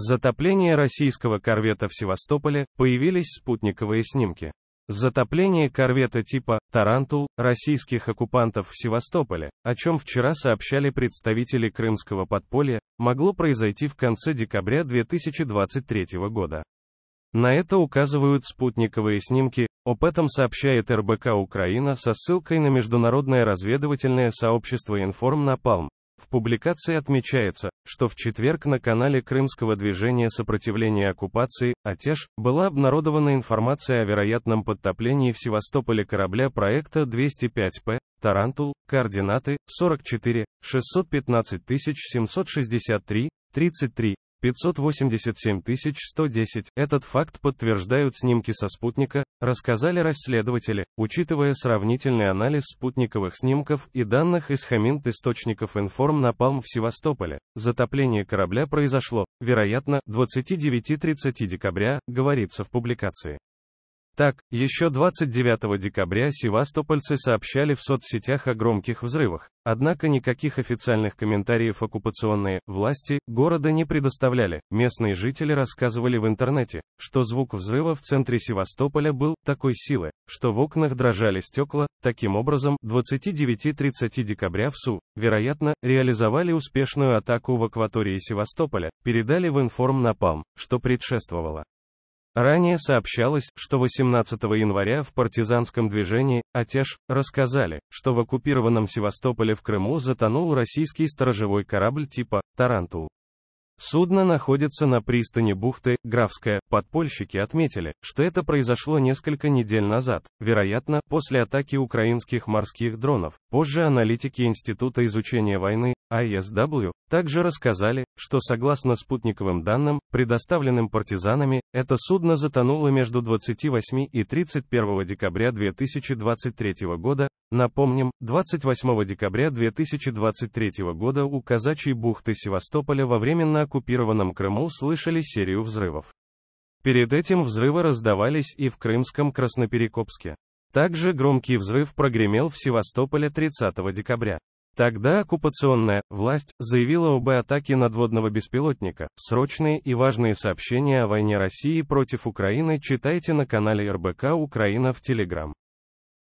Затопление российского корвета в Севастополе появились спутниковые снимки. Затопление корвета типа «Тарантул» российских оккупантов в Севастополе, о чем вчера сообщали представители крымского подполья, могло произойти в конце декабря 2023 года. На это указывают спутниковые снимки, об этом сообщает РБК Украина со ссылкой на международное разведывательное сообщество «Информ Напалм», в публикации отмечается, что в четверг на канале Крымского движения сопротивления оккупации «Отеж» была обнародована информация о вероятном подтоплении в Севастополе корабля проекта 205П «Тарантул», координаты 44 615 763 33 587 110. Этот факт подтверждают снимки со спутника, рассказали расследователи, учитывая сравнительный анализ спутниковых снимков и данных из Хаминт источников информ на Палм в Севастополе. Затопление корабля произошло, вероятно, 29-30 декабря, говорится в публикации. Так, еще 29 декабря севастопольцы сообщали в соцсетях о громких взрывах, однако никаких официальных комментариев оккупационные власти города не предоставляли. Местные жители рассказывали в интернете, что звук взрыва в центре Севастополя был такой силы, что в окнах дрожали стекла, таким образом, 29-30 декабря в СУ, вероятно, реализовали успешную атаку в акватории Севастополя, передали в информ Напалм, что предшествовало. Ранее сообщалось, что 18 января в партизанском движении «Атеш» рассказали, что в оккупированном Севастополе в Крыму затонул российский сторожевой корабль типа «Тарантул». Судно находится на пристани бухты Графская. Подпольщики отметили, что это произошло несколько недель назад, вероятно, после атаки украинских морских дронов. Позже аналитики Института изучения войны ISW, также рассказали, что согласно спутниковым данным, предоставленным партизанами, это судно затонуло между 28 и 31 декабря 2023 года, напомним, 28 декабря 2023 года у казачьей бухты Севастополя во временно оккупированном Крыму слышали серию взрывов. Перед этим взрывы раздавались и в Крымском Красноперекопске. Также громкий взрыв прогремел в Севастополе 30 декабря. Тогда оккупационная власть заявила об атаке надводного беспилотника. Срочные и важные сообщения о войне России против Украины читайте на канале РБК Украина в Телеграм.